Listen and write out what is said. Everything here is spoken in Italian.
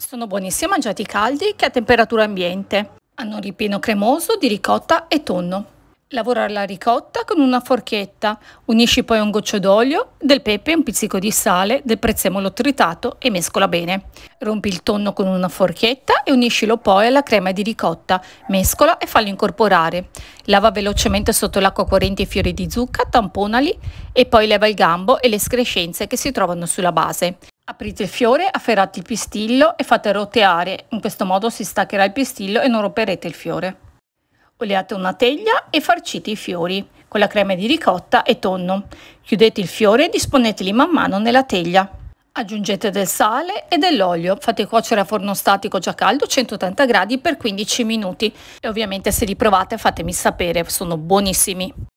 Sono buoni sia mangiati caldi che a temperatura ambiente. Hanno un ripieno cremoso di ricotta e tonno. Lavora la ricotta con una forchetta. Unisci poi un goccio d'olio, del pepe, un pizzico di sale, del prezzemolo tritato e mescola bene. Rompi il tonno con una forchetta e uniscilo poi alla crema di ricotta. Mescola e fallo incorporare. Lava velocemente sotto l'acqua corrente i fiori di zucca, tamponali e poi leva il gambo e le escrescenze che si trovano sulla base. Aprite il fiore, afferrate il pistillo e fate roteare, in questo modo si staccherà il pistillo e non romperete il fiore. Oleate una teglia e farcite i fiori con la crema di ricotta e tonno. Chiudete il fiore e disponeteli man mano nella teglia. Aggiungete del sale e dell'olio, fate cuocere a forno statico già caldo 180 gradi per 15 minuti e ovviamente se li provate fatemi sapere, sono buonissimi.